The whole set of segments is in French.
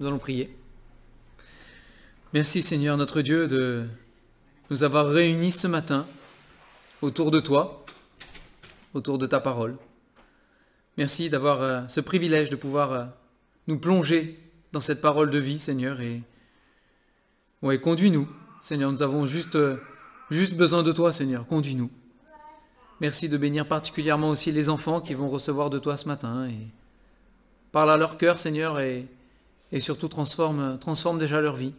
Nous allons prier. Merci Seigneur notre Dieu de nous avoir réunis ce matin autour de toi, autour de ta parole. Merci d'avoir euh, ce privilège de pouvoir euh, nous plonger dans cette parole de vie, Seigneur, et ouais, conduis-nous. Seigneur, nous avons juste, euh, juste besoin de toi, Seigneur, conduis-nous. Merci de bénir particulièrement aussi les enfants qui vont recevoir de toi ce matin. Et... Parle à leur cœur, Seigneur, et et surtout transforme, transforme déjà leur vie.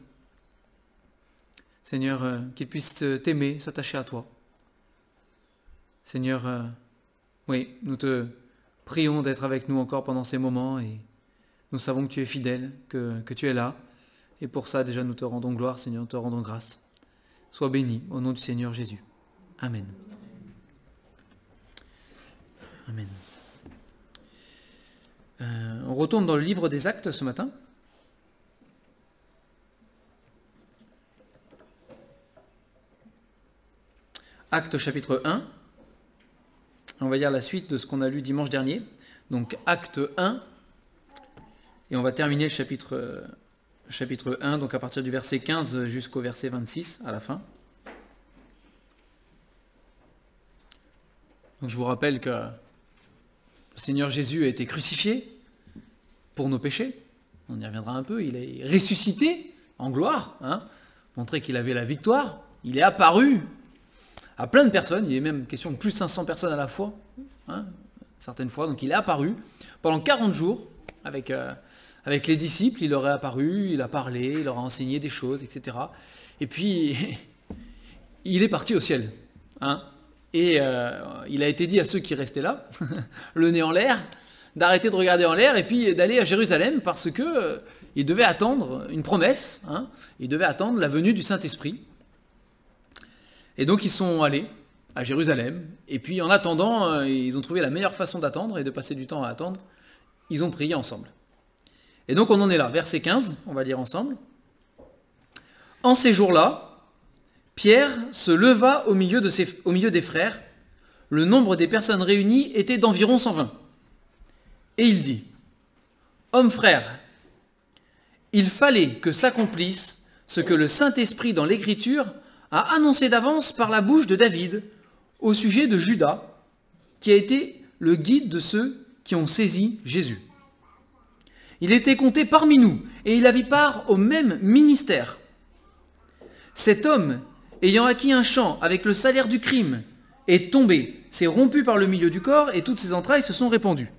Seigneur, euh, qu'ils puissent t'aimer, s'attacher à toi. Seigneur, euh, oui, nous te prions d'être avec nous encore pendant ces moments et nous savons que tu es fidèle, que, tu es là. Et pour ça, déjà, nous te rendons gloire, Seigneur, nous te rendons grâce. Sois béni au nom du Seigneur Jésus. Amen. Amen. Euh, on retourne dans le livre des actes ce matin. Acte chapitre 1. On va lire la suite de ce qu'on a lu dimanche dernier. Donc acte 1. Et on va terminer le chapitre, chapitre 1, donc à partir du verset 15 jusqu'au verset 26 à la fin. Donc je vous rappelle que le Seigneur Jésus a été crucifié pour nos péchés. On y reviendra un peu. Il est ressuscité en gloire, hein, montrer qu'il avait la victoire. Il est apparu à plein de personnes, il est même question de plus de 500 personnes à la fois, hein, certaines fois, donc il est apparu pendant 40 jours avec, euh, avec les disciples, il leur est apparu, il a parlé, il leur a enseigné des choses, etc. Et puis, il est parti au ciel. Hein. et euh, il a été dit à ceux qui restaient là, le nez en l'air, d'arrêter de regarder en l'air et puis d'aller à Jérusalem parce que euh, il devait attendre une promesse, hein. il devait attendre la venue du Saint-Esprit. Et donc ils sont allés à Jérusalem. Et puis en attendant, euh, ils ont trouvé la meilleure façon d'attendre et de passer du temps à attendre. Ils ont prié ensemble. Et donc on en est là, verset 15, on va lire ensemble. En ces jours-là, Pierre se leva au milieu, de au milieu des frères. Le nombre des personnes réunies était d'environ 120. Et il dit, Hommes frères, il fallait que s'accomplisse ce que le Saint-Esprit dans l'Écriture a annoncé d'avance par la bouche de David au sujet de Judas, qui a été le guide de ceux qui ont saisi Jésus. Il était compté parmi nous et il avait part au même ministère. Cet homme, ayant acquis un champ avec le salaire du crime, est tombé, s'est rompu par le milieu du corps et toutes ses entrailles se sont répandues.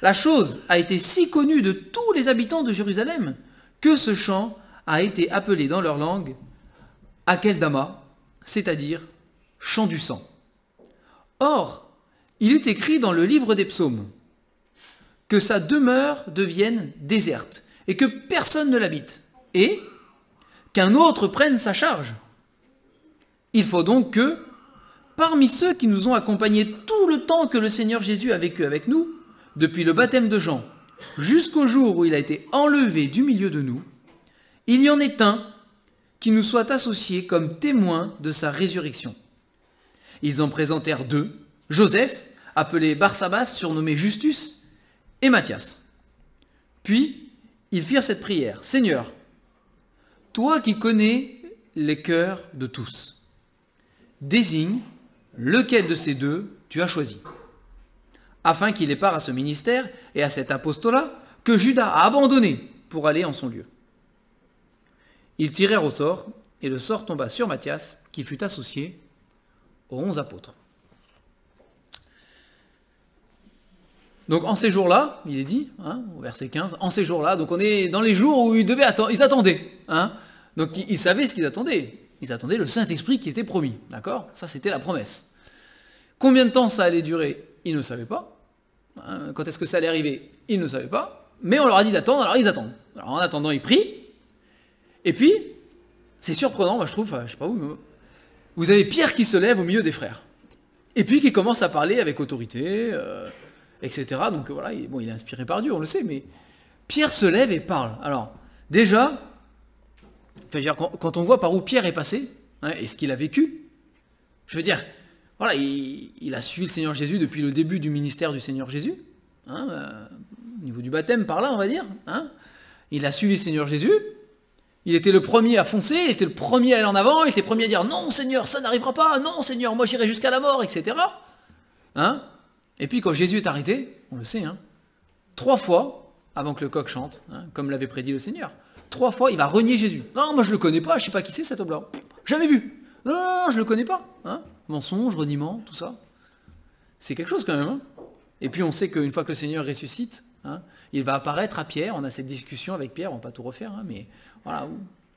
La chose a été si connue de tous les habitants de Jérusalem que ce champ a été appelé dans leur langue Akeldama, c'est-à-dire chant du sang. Or, il est écrit dans le livre des psaumes que sa demeure devienne déserte et que personne ne l'habite et qu'un autre prenne sa charge. Il faut donc que, parmi ceux qui nous ont accompagnés tout le temps que le Seigneur Jésus a vécu avec nous, depuis le baptême de Jean jusqu'au jour où il a été enlevé du milieu de nous, il y en est un qui nous soit associés comme témoin de sa résurrection. Ils en présentèrent deux, Joseph, appelé Barsabas, surnommé Justus, et Matthias. Puis, ils firent cette prière, Seigneur, toi qui connais les cœurs de tous, désigne lequel de ces deux tu as choisi, afin qu'il ait part à ce ministère et à cet apostolat que Judas a abandonné pour aller en son lieu. Ils tirèrent au sort, et le sort tomba sur Matthias, qui fut associé aux onze apôtres. Donc en ces jours-là, il est dit, hein, au verset 15, en ces jours-là, donc on est dans les jours où ils, devaient attendre, ils attendaient. Hein. donc ils, savaient ce qu'ils attendaient. Ils attendaient le Saint-Esprit qui était promis. D'accord Ça, c'était la promesse. Combien de temps ça allait durer Ils ne savaient pas. Hein. quand est-ce que ça allait arriver Ils ne savaient pas. Mais on leur a dit d'attendre, alors ils attendent. Alors en attendant, ils prient. Et puis, c'est surprenant, moi je trouve, je sais pas où, vous avez Pierre qui se lève au milieu des frères. Et puis qui commence à parler avec autorité, euh, etc. Donc voilà, il, bon, il est inspiré par Dieu, on le sait, mais Pierre se lève et parle. Alors, déjà, quand on voit par où Pierre est passé, hein, et ce qu'il a vécu, je veux dire, voilà, il, a suivi le Seigneur Jésus depuis le début du ministère du Seigneur Jésus, hein, euh, au niveau du baptême par là, on va dire. Hein. il a suivi le Seigneur Jésus, il était le premier à foncer, il était le premier à aller en avant, il était le premier à dire non Seigneur, ça n'arrivera pas, non Seigneur, moi j'irai jusqu'à la mort, etc. Hein Et puis quand Jésus est arrêté, on le sait, hein, trois fois avant que le coq chante, hein, comme l'avait prédit le Seigneur, trois fois il va renier Jésus. Non, moi je le connais pas, je sais pas qui c'est cet homme-là, jamais vu. Non, non, non, je le connais pas. Hein Mensonge, reniement, tout ça. C'est quelque chose quand même. Hein. Et puis on sait qu'une fois que le Seigneur ressuscite, hein, il va apparaître à Pierre, on a cette discussion avec Pierre, on ne va pas tout refaire, mais voilà,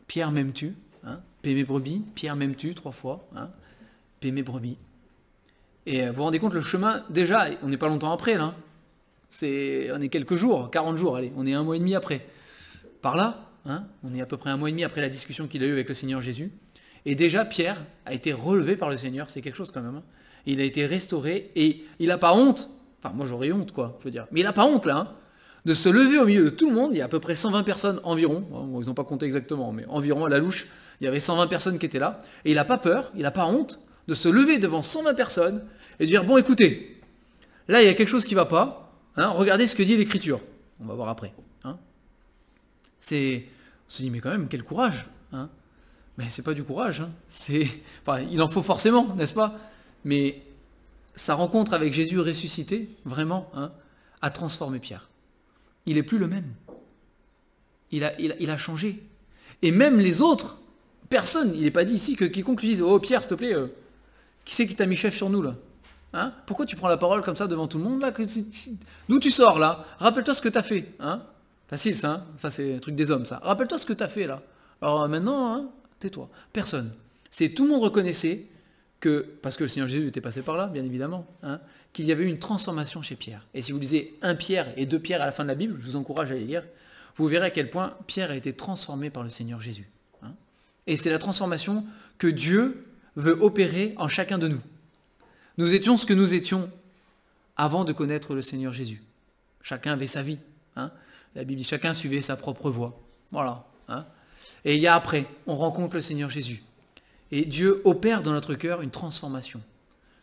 Pierre m'aimes-tu hein mes brebis, Pierre m'aimes-tu trois fois hein Paix mes brebis. Et euh, vous vous rendez compte, le chemin, déjà, on n'est pas longtemps après là. Hein. C'est, on est quelques jours, 40 jours, allez, on est un mois et demi après. Par là, hein, on est à peu près un mois et demi après la discussion qu'il a eue avec le Seigneur Jésus. Et déjà, Pierre a été relevé par le Seigneur, c'est quelque chose quand même. Hein. Il a été restauré et il n'a pas honte. Enfin, moi j'aurais honte, quoi, faut dire. Mais il n'a pas honte là. Hein de se lever au milieu de tout le monde. Il y a à peu près 120 personnes environ, ils n'ont pas compté exactement, mais environ à la louche, il y avait 120 personnes qui étaient là. Et il n'a pas peur, il n'a pas honte de se lever devant 120 personnes et de dire, bon écoutez, là il y a quelque chose qui ne va pas, hein, regardez ce que dit l'écriture. On va voir après. Hein. C'est, on se dit, mais quand même, quel courage. Hein. Mais c'est pas du courage. Hein. il en faut forcément, n'est-ce pas Mais sa rencontre avec Jésus ressuscité, vraiment, a transformé Pierre il n'est plus le même. Il a, il, a changé. Et même les autres, personne, il n'est pas dit ici que quiconque lui dise Oh Pierre, s'il te plaît, euh, qui c'est qui t'a mis chef sur nous là hein Pourquoi tu prends la parole comme ça devant tout le monde là Nous tu sors là Rappelle-toi ce que t'as fait. Hein Facile ça, hein ça c'est un truc des hommes ça. Rappelle-toi ce que t'as fait là. Alors euh, maintenant, hein, tais-toi. Personne. C'est tout le monde reconnaissait que, parce que le Seigneur Jésus était passé par là, bien évidemment, hein, qu'il y avait une transformation chez Pierre. Et si vous lisez un Pierre et deux Pierre à la fin de la Bible, je vous encourage à les lire, vous verrez à quel point Pierre a été transformé par le Seigneur Jésus. Hein. Et c'est la transformation que Dieu veut opérer en chacun de nous. Nous étions ce que nous étions avant de connaître le Seigneur Jésus. Chacun avait sa vie. Hein. La Bible dit chacun suivait sa propre voie. Voilà. Et il y a après, on rencontre le Seigneur Jésus. Et Dieu opère dans notre cœur une transformation.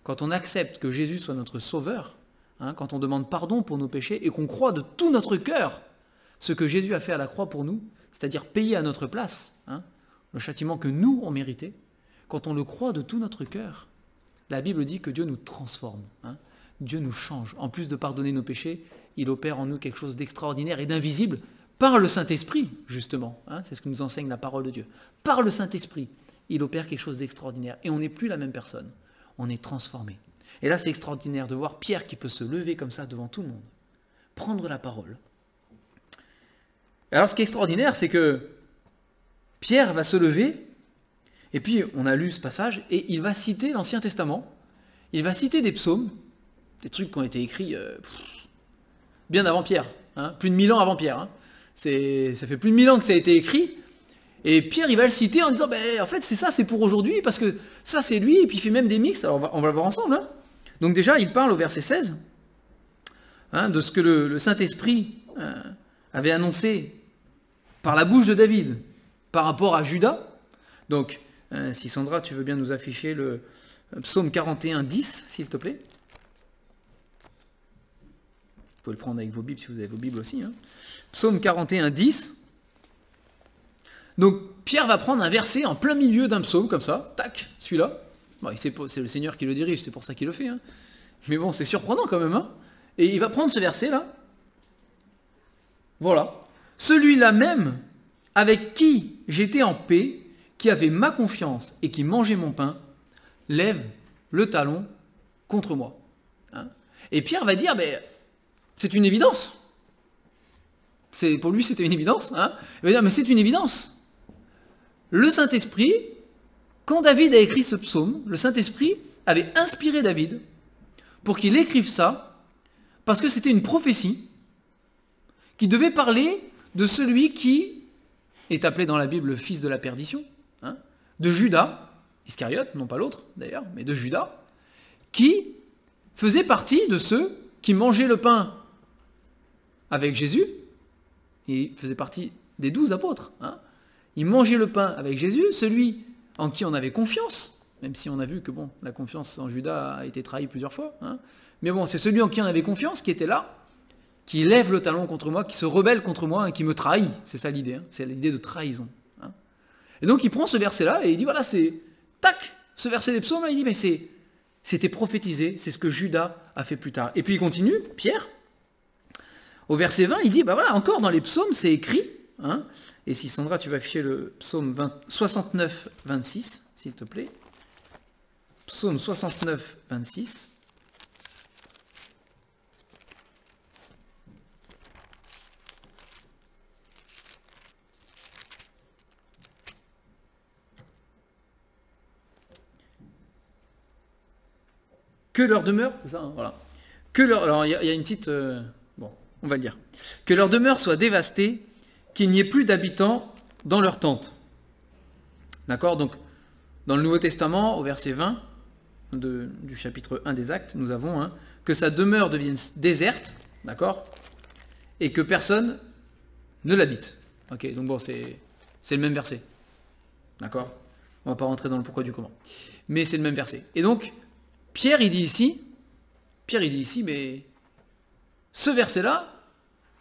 Quand on accepte que Jésus soit notre sauveur, hein, quand on demande pardon pour nos péchés et qu'on croit de tout notre cœur ce que Jésus a fait à la croix pour nous, c'est-à-dire payer à notre place hein, le châtiment que nous ont mérité, quand on le croit de tout notre cœur, la Bible dit que Dieu nous transforme. Hein. Dieu nous change. En plus de pardonner nos péchés, il opère en nous quelque chose d'extraordinaire et d'invisible par le Saint-Esprit, justement. c'est ce que nous enseigne la parole de Dieu. Par le Saint-Esprit il opère quelque chose d'extraordinaire. Et on n'est plus la même personne. On est transformé. Et là, c'est extraordinaire de voir Pierre qui peut se lever comme ça devant tout le monde, prendre la parole. Alors, ce qui est extraordinaire, c'est que Pierre va se lever, et puis on a lu ce passage, et il va citer l'Ancien Testament, il va citer des psaumes, des trucs qui ont été écrits euh, bien avant Pierre, hein, plus de mille ans avant Pierre. Hein. Ça fait plus de mille ans que ça a été écrit, et Pierre, il va le citer en disant, ben, en fait, c'est ça, c'est pour aujourd'hui, parce que ça, c'est lui, et puis il fait même des mixtes. » alors on va, le voir ensemble. Hein. Donc déjà, il parle au verset 16, hein, de ce que le, Saint-Esprit euh, avait annoncé par la bouche de David par rapport à Judas. Donc, euh, si Sandra, tu veux bien nous afficher le euh, psaume 41, 10, s'il te plaît. Vous pouvez le prendre avec vos Bibles si vous avez vos Bibles aussi. Hein. Psaume 41, 10. Donc Pierre va prendre un verset en plein milieu d'un psaume comme ça, tac, celui-là. Bon, c'est le Seigneur qui le dirige, c'est pour ça qu'il le fait. Hein. Mais bon, c'est surprenant quand même. Hein. Et il va prendre ce verset-là. Voilà. Celui-là même avec qui j'étais en paix, qui avait ma confiance et qui mangeait mon pain, lève le talon contre moi. Hein. et Pierre va dire, mais ben, c'est une évidence. Pour lui, c'était une évidence. il va dire, mais c'est une évidence le Saint-Esprit, quand David a écrit ce psaume, le Saint-Esprit avait inspiré David pour qu'il écrive ça, parce que c'était une prophétie qui devait parler de celui qui est appelé dans la Bible le fils de la perdition, hein, de Judas, Iscariote, non pas l'autre d'ailleurs, mais de Judas, qui faisait partie de ceux qui mangeaient le pain avec Jésus, il faisait partie des douze apôtres, hein. Il mangeait le pain avec Jésus, celui en qui on avait confiance, même si on a vu que bon, la confiance en Judas a été trahie plusieurs fois. Hein. Mais bon, c'est celui en qui on avait confiance qui était là, qui lève le talon contre moi, qui se rebelle contre moi, qui me trahit. C'est ça l'idée, hein. c'est l'idée de trahison. Hein. Et donc il prend ce verset-là et il dit voilà, c'est tac, ce verset des psaumes, il dit mais c'est c'était prophétisé, c'est ce que Judas a fait plus tard. Et puis il continue, Pierre, au verset 20, il dit ben voilà, encore dans les psaumes, c'est écrit Hein. et si Sandra, tu vas afficher le psaume 69, 26, s'il te plaît. Psaume 69, 26. Que leur demeure, c'est ça, hein, voilà. Que leur, alors il y, a une petite, euh, bon, on va le dire. Que leur demeure soit dévastée, qu'il n'y ait plus d'habitants dans leur tente. D'accord Donc, dans le Nouveau Testament, au verset 20 du chapitre 1 des Actes, nous avons hein, que sa demeure devienne déserte, d'accord Et que personne ne l'habite. Ok, donc bon, c'est le même verset. D'accord On va pas rentrer dans le pourquoi du comment. Mais c'est le même verset. Et donc, Pierre, il dit ici, Pierre, il dit ici, mais ce verset-là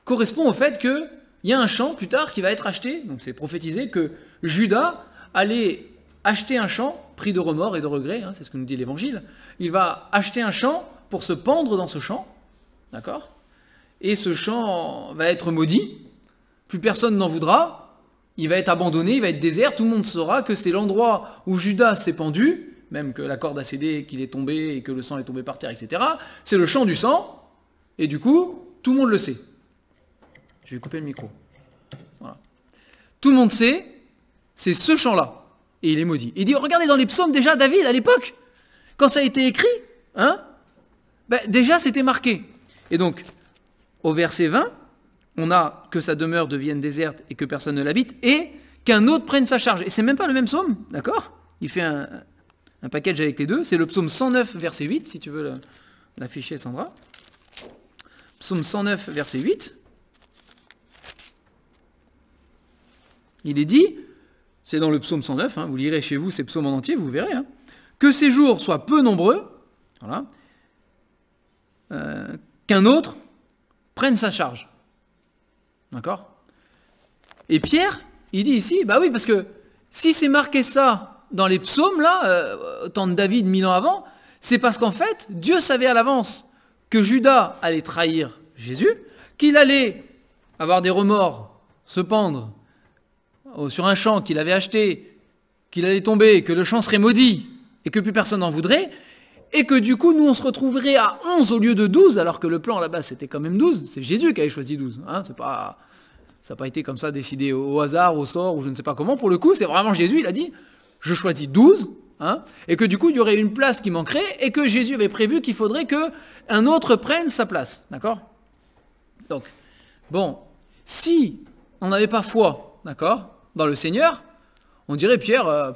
correspond au fait que il y a un champ plus tard qui va être acheté, donc c'est prophétisé que Judas allait acheter un champ, pris de remords et de regrets, hein, c'est ce que nous dit l'évangile. Il va acheter un champ pour se pendre dans ce champ, d'accord Et ce champ va être maudit, plus personne n'en voudra, il va être abandonné, il va être désert, tout le monde saura que c'est l'endroit où Judas s'est pendu, même que la corde a cédé, qu'il est tombé et que le sang est tombé par terre, etc. C'est le champ du sang, et du coup, tout le monde le sait. Je vais couper le micro. Tout le monde sait, c'est ce chant-là. Et il est maudit. Il dit, oh, regardez dans les psaumes déjà, David, à l'époque, quand ça a été écrit, hein, ben, déjà c'était marqué. Et donc, au verset 20, on a que sa demeure devienne déserte et que personne ne l'habite, et qu'un autre prenne sa charge. Et c'est même pas le même psaume, d'accord Il fait un, un, package avec les deux. C'est le psaume 109, verset 8, si tu veux l'afficher, Sandra. Psaume 109, verset 8. Il est dit, c'est dans le psaume 109, hein, vous lirez chez vous ces psaumes en entier, vous verrez, hein, que ces jours soient peu nombreux, voilà, euh, qu'un autre prenne sa charge. D'accord Et Pierre, il dit ici, bah oui, parce que si c'est marqué ça dans les psaumes, là, au euh, temps de David, mille ans avant, c'est parce qu'en fait, Dieu savait à l'avance que Judas allait trahir Jésus, qu'il allait avoir des remords, se pendre, Oh, sur un champ qu'il avait acheté, qu'il allait tomber, que le champ serait maudit et que plus personne n'en voudrait, et que du coup, nous, on se retrouverait à 11 au lieu de 12, alors que le plan là-bas, c'était quand même 12. C'est Jésus qui avait choisi 12. Hein ça n'a pas été comme ça décidé au hasard, au sort, ou je ne sais pas comment. Pour le coup, c'est vraiment Jésus, il a dit, je choisis 12, hein, et que du coup, il y aurait une place qui manquerait, et que Jésus avait prévu qu'il faudrait que un autre prenne sa place. D'accord Donc, bon, si on n'avait pas foi, d'accord dans le Seigneur, on dirait Pierre, euh,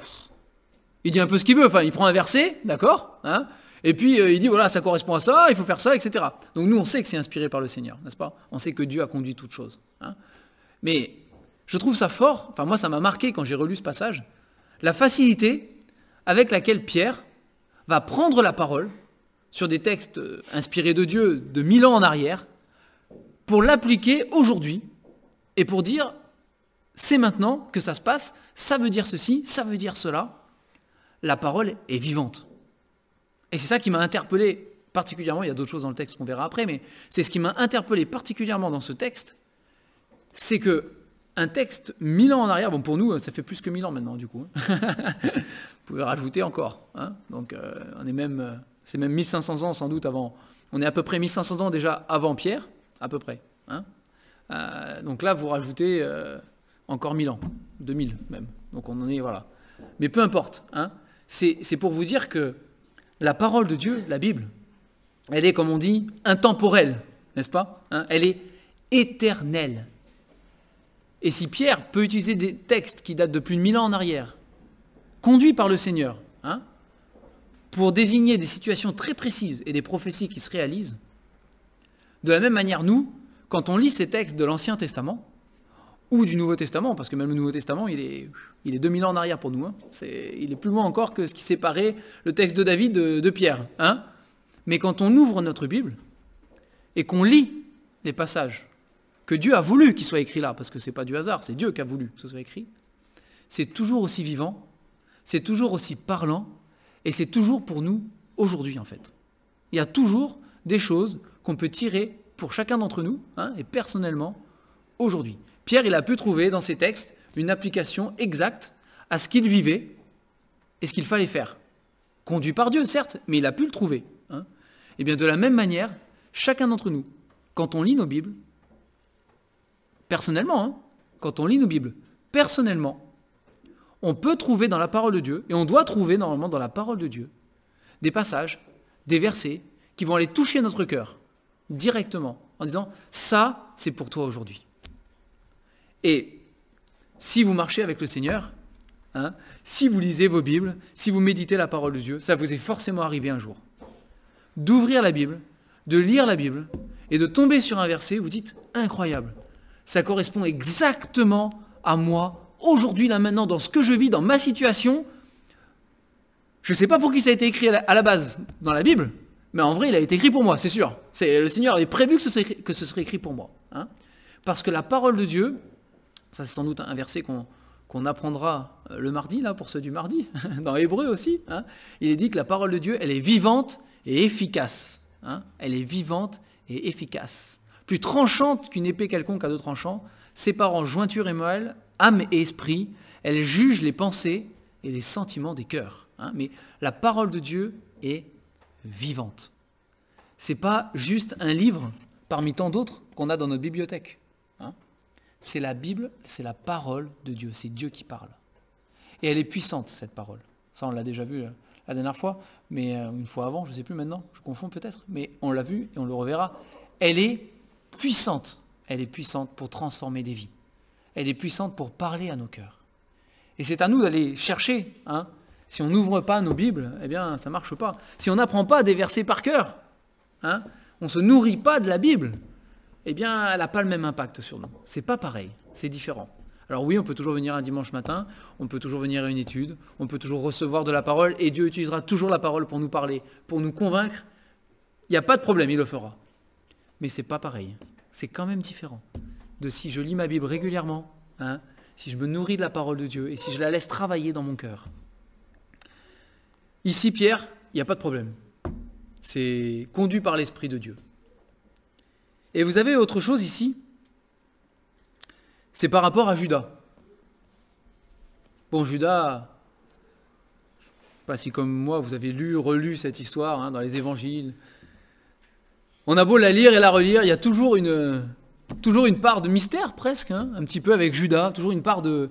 il dit un peu ce qu'il veut, enfin il prend un verset, d'accord hein, Et puis euh, il dit voilà, ça correspond à ça, il faut faire ça, etc. Donc nous on sait que c'est inspiré par le Seigneur, n'est-ce pas On sait que Dieu a conduit toutes choses. Hein. Mais je trouve ça fort, enfin moi ça m'a marqué quand j'ai relu ce passage, la facilité avec laquelle Pierre va prendre la parole sur des textes euh, inspirés de Dieu de mille ans en arrière pour l'appliquer aujourd'hui et pour dire c'est maintenant que ça se passe, ça veut dire ceci, ça veut dire cela. La parole est vivante. Et c'est ça qui m'a interpellé particulièrement, il y a d'autres choses dans le texte qu'on verra après, mais c'est ce qui m'a interpellé particulièrement dans ce texte, c'est que un texte mille ans en arrière, bon pour nous ça fait plus que mille ans maintenant du coup, hein. vous pouvez rajouter encore, hein. donc euh, on est même, euh, c'est même 1500 ans sans doute avant, on est à peu près 1500 ans déjà avant Pierre, à peu près, hein. euh, donc là vous rajoutez encore mille ans, 2000 même. Donc on en est, voilà. Mais peu importe, hein, c'est pour vous dire que la parole de Dieu, la Bible, elle est, comme on dit, intemporelle, n'est-ce pas hein. Elle est éternelle. Et si Pierre peut utiliser des textes qui datent de plus de 1000 ans en arrière, conduits par le Seigneur, hein, pour désigner des situations très précises et des prophéties qui se réalisent, de la même manière, nous, quand on lit ces textes de l'Ancien Testament, ou du Nouveau Testament, parce que même le Nouveau Testament, il est, il est 2000 ans en arrière pour nous. Hein. il est plus loin encore que ce qui séparait le texte de David de, Pierre. Hein. Mais quand on ouvre notre Bible et qu'on lit les passages que Dieu a voulu qu'ils soient écrits là, parce que ce n'est pas du hasard, c'est Dieu qui a voulu que ce soit écrit, c'est toujours aussi vivant, c'est toujours aussi parlant, et c'est toujours pour nous aujourd'hui en fait. Il y a toujours des choses qu'on peut tirer pour chacun d'entre nous, hein, et personnellement, aujourd'hui. Pierre, il a pu trouver dans ses textes une application exacte à ce qu'il vivait et ce qu'il fallait faire. Conduit par Dieu, certes, mais il a pu le trouver. Et hein. eh bien de la même manière, chacun d'entre nous, quand on lit nos Bibles, personnellement, hein, quand on lit nos Bibles, personnellement, on peut trouver dans la parole de Dieu, et on doit trouver normalement dans la parole de Dieu, des passages, des versets qui vont aller toucher notre cœur directement en disant ⁇ ça, c'est pour toi aujourd'hui ⁇ et si vous marchez avec le Seigneur, hein, si vous lisez vos Bibles, si vous méditez la parole de Dieu, ça vous est forcément arrivé un jour. D'ouvrir la Bible, de lire la Bible, et de tomber sur un verset, vous dites incroyable. Ça correspond exactement à moi, aujourd'hui, là maintenant, dans ce que je vis, dans ma situation. Je ne sais pas pour qui ça a été écrit à la, base dans la Bible, mais en vrai, il a été écrit pour moi, c'est sûr. le Seigneur avait prévu que ce serait, écrit pour moi. Hein. Parce que la parole de Dieu, ça, c'est sans doute un verset qu'on apprendra euh, le mardi, là, pour ceux du mardi, dans Hébreu aussi, hein. il est dit que la parole de Dieu, elle est vivante et efficace. Hein. elle est vivante et efficace. Plus tranchante qu'une épée quelconque à deux tranchants, séparant jointure et moelle, âme et esprit, elle juge les pensées et les sentiments des cœurs. Hein. mais la parole de Dieu est vivante. Ce n'est pas juste un livre parmi tant d'autres qu'on a dans notre bibliothèque. C'est la Bible, c'est la parole de Dieu, c'est Dieu qui parle. Et elle est puissante, cette parole. Ça, on l'a déjà vu euh, la dernière fois, mais euh, une fois avant, je ne sais plus maintenant, je confonds peut-être, mais on l'a vu et on le reverra. Elle est puissante. Elle est puissante pour transformer des vies. Elle est puissante pour parler à nos cœurs. Et c'est à nous d'aller chercher. Hein. Si on n'ouvre pas nos Bibles, eh bien, ça ne marche pas. Si on n'apprend pas des versets par cœur, hein, on ne se nourrit pas de la Bible, eh bien, elle n'a pas le même impact sur nous. C'est pas pareil, c'est différent. Alors oui, on peut toujours venir un dimanche matin, on peut toujours venir à une étude, on peut toujours recevoir de la parole, et Dieu utilisera toujours la parole pour nous parler, pour nous convaincre. Il n'y a pas de problème, il le fera. Mais c'est pas pareil. C'est quand même différent de si je lis ma Bible régulièrement, hein, si je me nourris de la parole de Dieu et si je la laisse travailler dans mon cœur. Ici, Pierre, il n'y a pas de problème. C'est conduit par l'Esprit de Dieu. Et vous avez autre chose ici, c'est par rapport à Judas. Bon, Judas, pas si comme moi, vous avez lu, relu cette histoire hein, dans les évangiles. On a beau la lire et la relire, il y a toujours une, toujours une part de mystère presque, hein, un petit peu avec Judas, toujours une part de...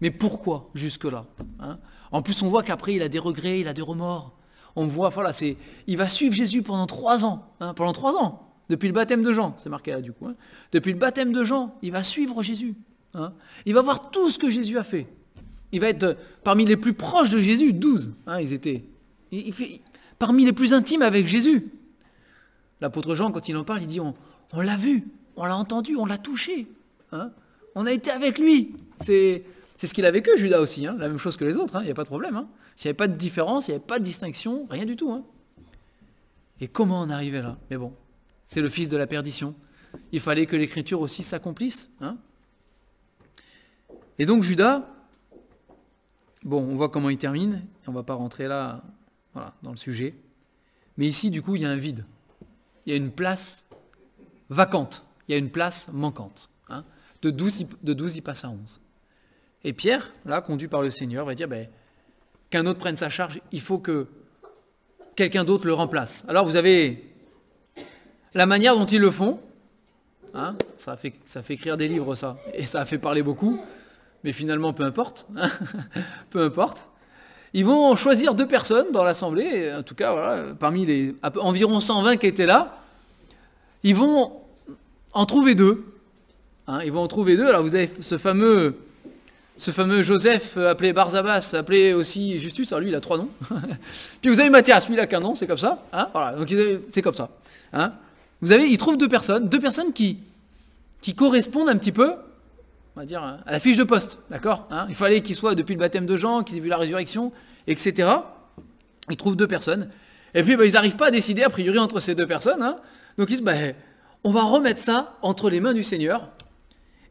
Mais pourquoi jusque-là hein? En plus, on voit qu'après, il a des regrets, il a des remords. On voit, voilà, c'est, il va suivre Jésus pendant trois ans, pendant trois ans. Depuis le baptême de Jean, c'est marqué là du coup. Hein. Depuis le baptême de Jean, il va suivre Jésus. Hein. Il va voir tout ce que Jésus a fait. Il va être euh, parmi les plus proches de Jésus, douze, hein, ils étaient. fait, parmi les plus intimes avec Jésus. L'apôtre Jean, quand il en parle, il dit on, l'a vu, on l'a entendu, on l'a touché. On a été avec lui. C'est ce qu'il a vécu, Judas aussi. La même chose que les autres, il n'y a pas de problème. Il n'y avait pas de différence, il n'y avait pas de distinction, rien du tout. Et comment en arriver là Mais bon, c'est le fils de la perdition. Il fallait que l'écriture aussi s'accomplisse. Hein et donc Judas, bon, on voit comment il termine, on ne va pas rentrer là voilà, dans le sujet. Mais ici, du coup, il y a un vide. Il y a une place vacante. Il y a une place manquante. Hein. de, 12, de 12, il passe à 11. Et Pierre, là, conduit par le Seigneur, va dire, ben, qu'un autre prenne sa charge, il faut que quelqu'un d'autre le remplace. Alors vous avez la manière dont ils le font, hein, ça, fait, ça fait écrire des livres ça, et ça a fait parler beaucoup, mais finalement peu importe, hein, peu importe. Ils vont choisir deux personnes dans l'assemblée, en tout cas voilà, parmi les environ 120 qui étaient là, ils vont en trouver deux. Hein. ils vont en trouver deux. Alors vous avez ce fameux, ce fameux Joseph euh, appelé Barzabas, appelé aussi Justus. Alors lui il a trois noms. Puis vous avez Mathias, lui il a qu'un nom, c'est comme ça. voilà, donc c'est comme ça. Vous avez, ils trouvent deux personnes, deux personnes qui, qui correspondent un petit peu, on va dire, à la fiche de poste, d'accord hein. Il fallait qu'ils soient depuis le baptême de Jean, qu'ils aient vu la résurrection, etc. Ils trouvent deux personnes. Et puis, bah, ils n'arrivent pas à décider, a priori, entre ces deux personnes. Hein. Donc, ils disent, bah, on va remettre ça entre les mains du Seigneur.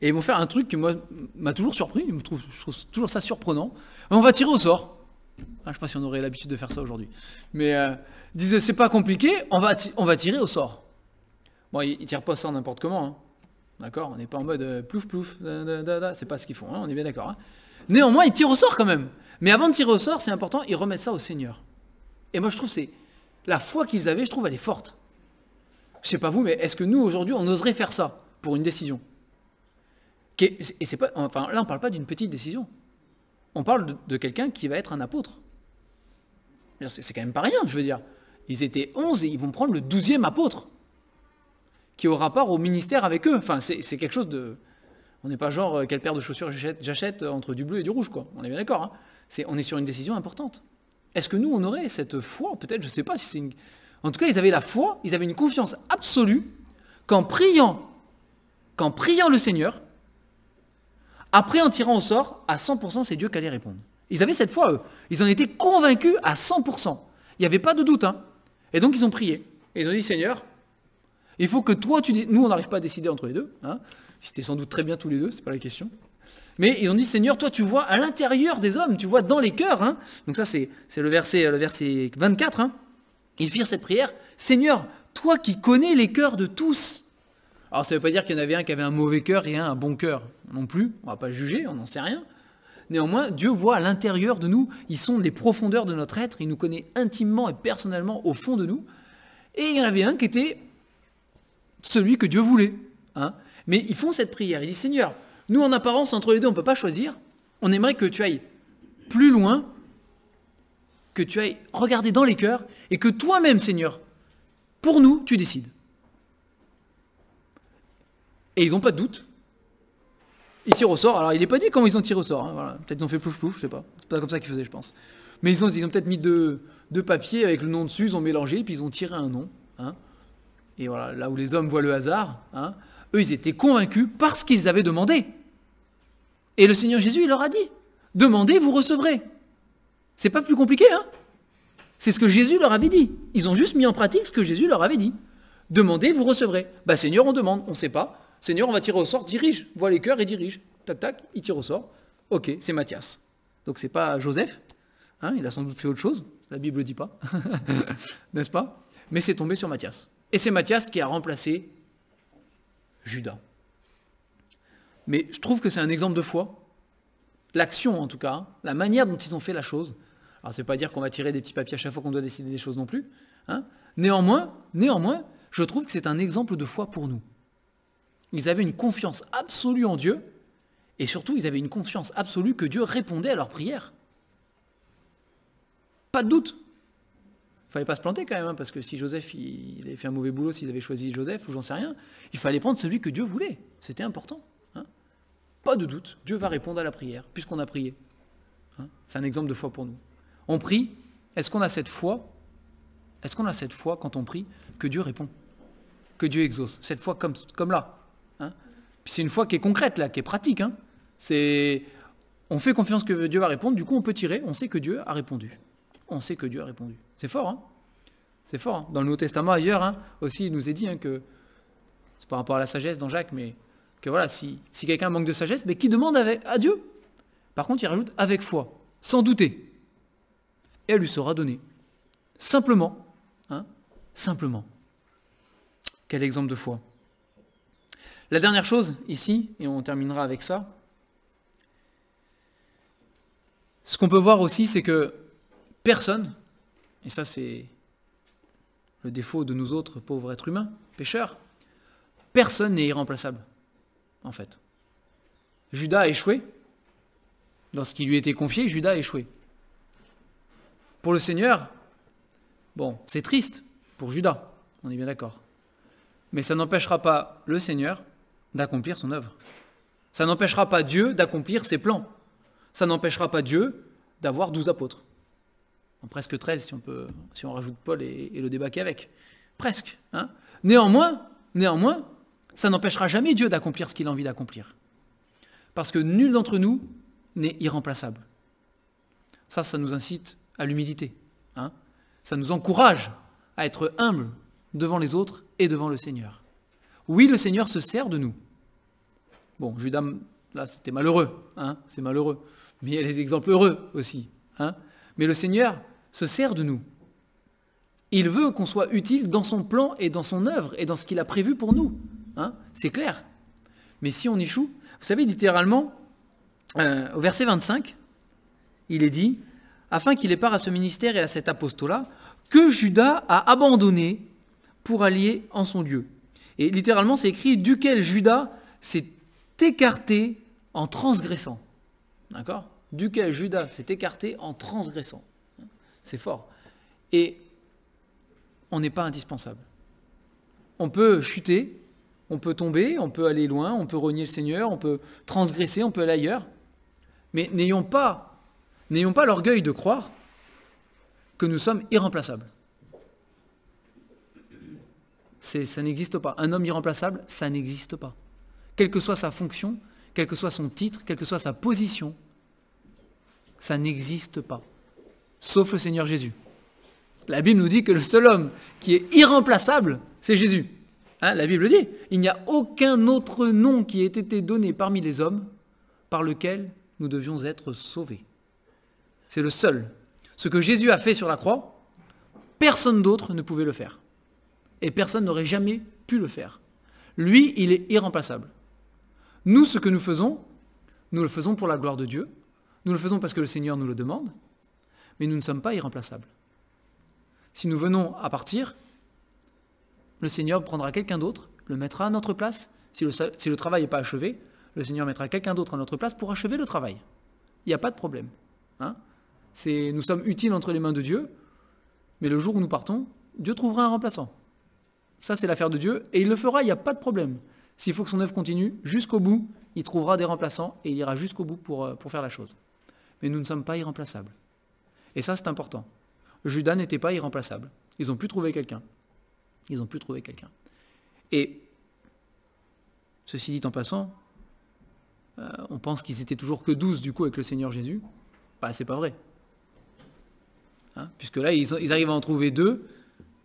Et ils vont faire un truc qui m'a toujours surpris, je trouve, trouve toujours ça surprenant. On va tirer au sort. Ah, je ne sais pas si on aurait l'habitude de faire ça aujourd'hui. Mais euh, ils disent, c'est pas compliqué, on va tirer au sort. Bon, ils, tire tirent pas ça n'importe comment. Hein. D'accord On n'est pas en mode euh, plouf plouf, c'est pas ce qu'ils font, hein, on est bien d'accord. Hein. Néanmoins, ils tirent au sort quand même. Mais avant de tirer au sort, c'est important, ils remettent ça au Seigneur. Et moi, je trouve que la foi qu'ils avaient, je trouve, elle est forte. Je sais pas vous, mais est-ce que nous, aujourd'hui, on oserait faire ça pour une décision et c'est pas, enfin, Là, on ne parle pas d'une petite décision. On parle de, de quelqu'un qui va être un apôtre. C'est quand même pas rien, je veux dire. Ils étaient 11 et ils vont prendre le douzième apôtre qui est au rapport au ministère avec eux. Enfin, c'est quelque chose de... On n'est pas genre, euh, quelle paire de chaussures j'achète euh, entre du bleu et du rouge, quoi. On est bien d'accord. Hein on est sur une décision importante. Est-ce que nous, on aurait cette foi Peut-être, je sais pas si c'est une... En tout cas, ils avaient la foi, ils avaient une confiance absolue qu'en priant, qu'en priant le Seigneur, après en tirant au sort, à 100%, c'est Dieu qui allait répondre. Ils avaient cette foi, eux. Ils en étaient convaincus à 100%. Il n'y avait pas de doute. Hein. Et donc, ils ont prié. Et ils ont dit, Seigneur, il faut que toi, tu dis. Nous, on n'arrive pas à décider entre les deux. C'était hein. sans doute très bien tous les deux, c'est pas la question. Mais ils ont dit, Seigneur, toi, tu vois à l'intérieur des hommes, tu vois dans les cœurs. Hein. Donc ça, c'est le verset, le verset 24. Hein. Ils firent cette prière. Seigneur, toi qui connais les cœurs de tous. Alors ça ne veut pas dire qu'il y en avait un qui avait un mauvais cœur et un un bon cœur non plus. On ne va pas juger, on n'en sait rien. Néanmoins, Dieu voit à l'intérieur de nous, ils sont les profondeurs de notre être, il nous connaît intimement et personnellement au fond de nous. Et il y en avait un qui était celui que Dieu voulait. Hein. Mais ils font cette prière. Ils disent Seigneur, nous en apparence, entre les deux, on ne peut pas choisir. On aimerait que tu ailles plus loin, que tu ailles regarder dans les cœurs et que toi-même, Seigneur, pour nous, tu décides. Et ils n'ont pas de doute. Ils tirent au sort. Alors, il n'est pas dit comment ils ont tiré au sort. Hein, peut-être qu'ils ont fait pouf pouf, je sais pas. C'est pas comme ça qu'ils faisaient, je pense. Mais ils ont, ils ont peut-être mis deux, papiers avec le nom dessus, ils ont mélangé, et puis ils ont tiré un nom. Hein et voilà, là où les hommes voient le hasard, hein, eux, ils étaient convaincus parce qu'ils avaient demandé. Et le Seigneur Jésus, il leur a dit, demandez, vous recevrez. C'est pas plus compliqué, hein C'est ce que Jésus leur avait dit. Ils ont juste mis en pratique ce que Jésus leur avait dit. Demandez, vous recevrez. Bah Seigneur, on demande, on ne sait pas. Seigneur, on va tirer au sort, dirige, voit les cœurs et dirige. Tac, tac, il tire au sort. Ok, c'est Matthias. Donc c'est pas Joseph. Hein, il a sans doute fait autre chose. La Bible ne dit pas. N'est-ce pas Mais c'est tombé sur Matthias. Et c'est Matthias qui a remplacé Judas. Mais je trouve que c'est un exemple de foi. L'action, en tout cas, la manière dont ils ont fait la chose. Alors, c'est pas dire qu'on va tirer des petits papiers à chaque fois qu'on doit décider des choses non plus. Hein. Néanmoins, néanmoins, je trouve que c'est un exemple de foi pour nous. Ils avaient une confiance absolue en Dieu, et surtout, ils avaient une confiance absolue que Dieu répondait à leurs prières. Pas de doute fallait pas se planter quand même, hein, parce que si Joseph il, avait fait un mauvais boulot, s'il avait choisi Joseph, ou j'en sais rien, il fallait prendre celui que Dieu voulait. C'était important. Hein. Pas de doute, Dieu va répondre à la prière, puisqu'on a prié. Hein. C'est un exemple de foi pour nous. On prie, est-ce qu'on a cette foi Est-ce qu'on a cette foi quand on prie que Dieu répond Que Dieu exauce Cette foi comme, comme là. c'est une foi qui est concrète, là, qui est pratique. C'est on fait confiance que Dieu va répondre, du coup on peut tirer, on sait que Dieu a répondu on sait que Dieu a répondu. C'est fort, hein C'est fort. Hein. Dans le Nouveau Testament, ailleurs, hein, aussi, il nous est dit hein, que, c'est par rapport à la sagesse dans Jacques, mais que voilà, si, quelqu'un manque de sagesse, mais qui demande à Dieu. Par contre, il rajoute avec foi, sans douter. Et elle lui sera donnée. Simplement. simplement. Quel exemple de foi. La dernière chose ici, et on terminera avec ça, ce qu'on peut voir aussi, c'est que personne, et ça c'est le défaut de nous autres pauvres êtres humains, pécheurs, personne n'est irremplaçable, en fait. Judas a échoué. Dans ce qui lui était confié, Judas a échoué. Pour le Seigneur, bon, c'est triste pour Judas, on est bien d'accord. Mais ça n'empêchera pas le Seigneur d'accomplir son œuvre. Ça n'empêchera pas Dieu d'accomplir ses plans. Ça n'empêchera pas Dieu d'avoir douze apôtres presque 13 si on, peut, si on rajoute Paul et, le débat qu'avec. Presque. Hein néanmoins, néanmoins, ça n'empêchera jamais Dieu d'accomplir ce qu'il a envie d'accomplir. Parce que nul d'entre nous n'est irremplaçable. Ça, ça nous incite à l'humilité. Hein. ça nous encourage à être humbles devant les autres et devant le Seigneur. Oui, le Seigneur se sert de nous. Bon, Judas, là, c'était malheureux, hein, c'est malheureux. Mais il y a les exemples heureux aussi. Hein. mais le Seigneur se sert de nous. Il veut qu'on soit utile dans son plan et dans son œuvre et dans ce qu'il a prévu pour nous. Hein C'est clair. Mais si on échoue, vous savez, littéralement, euh, au verset 25, il est dit, afin qu'il ait part à ce ministère et à cet apostolat, que Judas a abandonné pour allier en son lieu. Et littéralement, c'est écrit, duquel Judas s'est écarté en transgressant. D'accord Duquel Judas s'est écarté en transgressant. C'est fort. Et on n'est pas indispensable. On peut chuter, on peut tomber, on peut aller loin, on peut renier le Seigneur, on peut transgresser, on peut aller ailleurs. Mais n'ayons pas, n'ayons pas l'orgueil de croire que nous sommes irremplaçables. ça n'existe pas. Un homme irremplaçable, ça n'existe pas. Quelle que soit sa fonction, quel que soit son titre, quelle que soit sa position, ça n'existe pas sauf le Seigneur Jésus. La Bible nous dit que le seul homme qui est irremplaçable, c'est Jésus. Hein, la Bible dit, il n'y a aucun autre nom qui ait été donné parmi les hommes par lequel nous devions être sauvés. C'est le seul. Ce que Jésus a fait sur la croix, personne d'autre ne pouvait le faire. Et personne n'aurait jamais pu le faire. Lui, il est irremplaçable. Nous, ce que nous faisons, nous le faisons pour la gloire de Dieu, nous le faisons parce que le Seigneur nous le demande, mais nous ne sommes pas irremplaçables. Si nous venons à partir, le Seigneur prendra quelqu'un d'autre, le mettra à notre place. Si le, travail n'est pas achevé, le Seigneur mettra quelqu'un d'autre à notre place pour achever le travail. Il n'y a pas de problème. Hein. nous sommes utiles entre les mains de Dieu, mais le jour où nous partons, Dieu trouvera un remplaçant. Ça, c'est l'affaire de Dieu, et il le fera, il n'y a pas de problème. S'il faut que son œuvre continue jusqu'au bout, il trouvera des remplaçants et il ira jusqu'au bout pour euh, faire la chose. Mais nous ne sommes pas irremplaçables. Et ça, c'est important. Judas n'était pas irremplaçable. Ils ont pu trouver quelqu'un. Ils ont pu trouver quelqu'un. Et, ceci dit en passant, euh, on pense qu'ils étaient toujours que douze du coup avec le Seigneur Jésus. Bah, c'est pas vrai. Hein, puisque là, ils, arrivent à en trouver deux.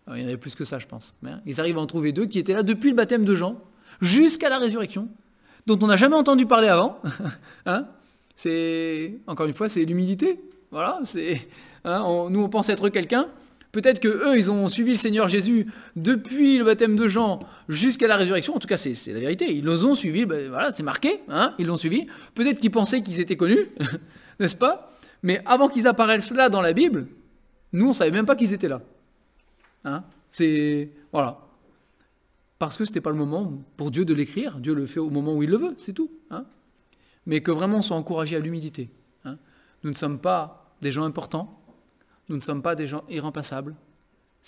Euh, il y en avait plus que ça, je pense. Mais, hein, ils arrivent à en trouver deux qui étaient là depuis le baptême de Jean jusqu'à la résurrection, dont on n'a jamais entendu parler avant. Hein, c'est encore une fois, c'est l'humilité. Voilà, c'est, hein, nous on pense être quelqu'un. Peut-être que eux, ils ont suivi le Seigneur Jésus depuis le baptême de Jean jusqu'à la résurrection. En tout cas, c'est la vérité. Ils l'ont suivi, ben, voilà, c'est marqué, hein, ils l'ont suivi. Peut-être qu'ils pensaient qu'ils étaient connus, n'est-ce pas Mais avant qu'ils apparaissent là dans la Bible, nous, on ne savait même pas qu'ils étaient là. Hein c'est... Voilà. Parce que ce n'était pas le moment pour Dieu de l'écrire. Dieu le fait au moment où il le veut, c'est tout. Hein Mais que vraiment on soit encouragé à l'humilité. Nous ne sommes pas des gens importants, nous ne sommes pas des gens irremplaçables.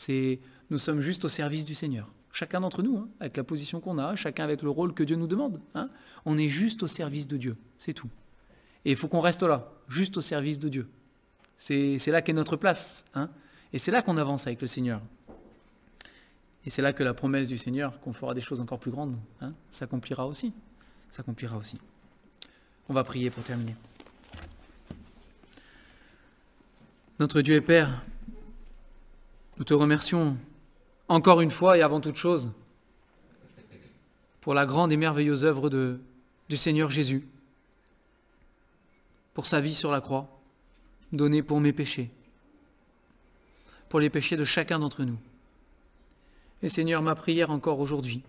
nous sommes juste au service du Seigneur. Chacun d'entre nous, hein, avec la position qu'on a, chacun avec le rôle que Dieu nous demande. Hein. on est juste au service de Dieu, c'est tout. Et il faut qu'on reste là, juste au service de Dieu. C'est, là qu'est notre place. Hein. et c'est là qu'on avance avec le Seigneur. Et c'est là que la promesse du Seigneur, qu'on fera des choses encore plus grandes, s'accomplira aussi. S'accomplira aussi. On va prier pour terminer. Notre Dieu et Père, nous te remercions encore une fois et avant toute chose pour la grande et merveilleuse œuvre du Seigneur Jésus, pour sa vie sur la croix, donnée pour mes péchés, pour les péchés de chacun d'entre nous. Et Seigneur, ma prière encore aujourd'hui,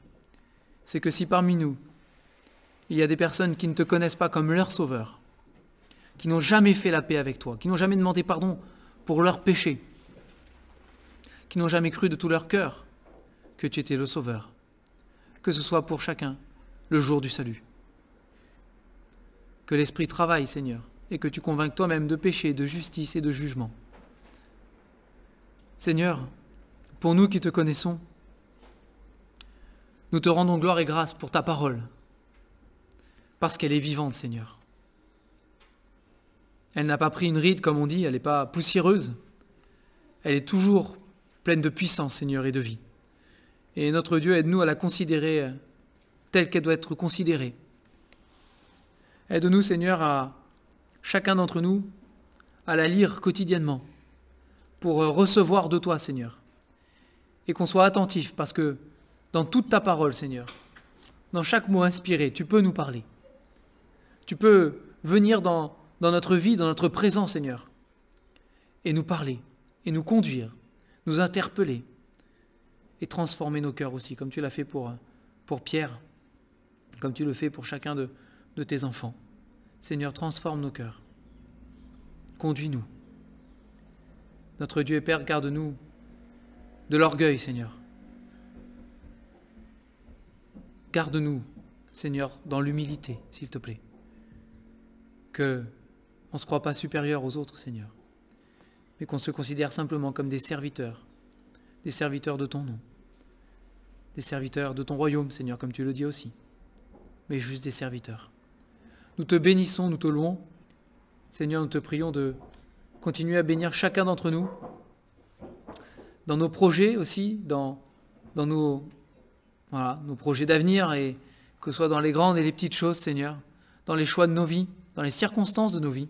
c'est que si parmi nous, il y a des personnes qui ne te connaissent pas comme leur sauveur, qui n'ont jamais fait la paix avec toi, qui n'ont jamais demandé pardon pour leurs péchés, qui n'ont jamais cru de tout leur cœur que tu étais le Sauveur, que ce soit pour chacun le jour du salut. Que l'Esprit travaille, Seigneur, et que tu convainques toi-même de péché, de justice et de jugement. Seigneur, pour nous qui te connaissons, nous te rendons gloire et grâce pour ta parole, parce qu'elle est vivante, Seigneur. Elle n'a pas pris une ride, comme on dit, elle n'est pas poussiéreuse. Elle est toujours pleine de puissance, Seigneur, et de vie. Et notre Dieu, aide-nous à la considérer euh, telle qu'elle doit être considérée. Aide-nous, Seigneur, à chacun d'entre nous à la lire quotidiennement pour euh, recevoir de toi, Seigneur. Et qu'on soit attentif parce que dans toute ta parole, Seigneur, dans chaque mot inspiré, tu peux nous parler. Tu peux venir dans dans notre vie, dans notre présent, Seigneur, et nous parler, et nous conduire, nous interpeller, et transformer nos cœurs aussi, comme tu l'as fait pour, pour Pierre, comme tu le fais pour chacun de, de tes enfants. Seigneur, transforme nos cœurs. Conduis-nous. Notre Dieu et Père, garde-nous de l'orgueil, Seigneur. Garde-nous, Seigneur, dans l'humilité, s'il te plaît. Que on ne se croit pas supérieur aux autres, Seigneur, mais qu'on se considère simplement comme des serviteurs, des serviteurs de ton nom, des serviteurs de ton royaume, Seigneur, comme tu le dis aussi, mais juste des serviteurs. Nous te bénissons, nous te louons. Seigneur, nous te prions de continuer à bénir chacun d'entre nous, dans nos projets aussi, dans, dans nos, nos projets d'avenir, et que ce soit dans les grandes et les petites choses, Seigneur, dans les choix de nos vies, dans les circonstances de nos vies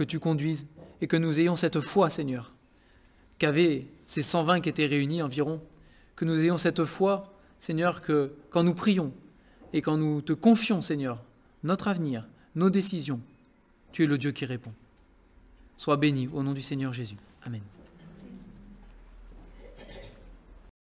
que tu conduises et que nous ayons cette foi, Seigneur, qu'avaient ces 120 qui étaient réunis environ, que nous ayons cette foi, Seigneur, que quand nous prions et quand nous te confions, Seigneur, notre avenir, nos décisions, tu es le Dieu qui répond. Sois béni au nom du Seigneur Jésus. Amen.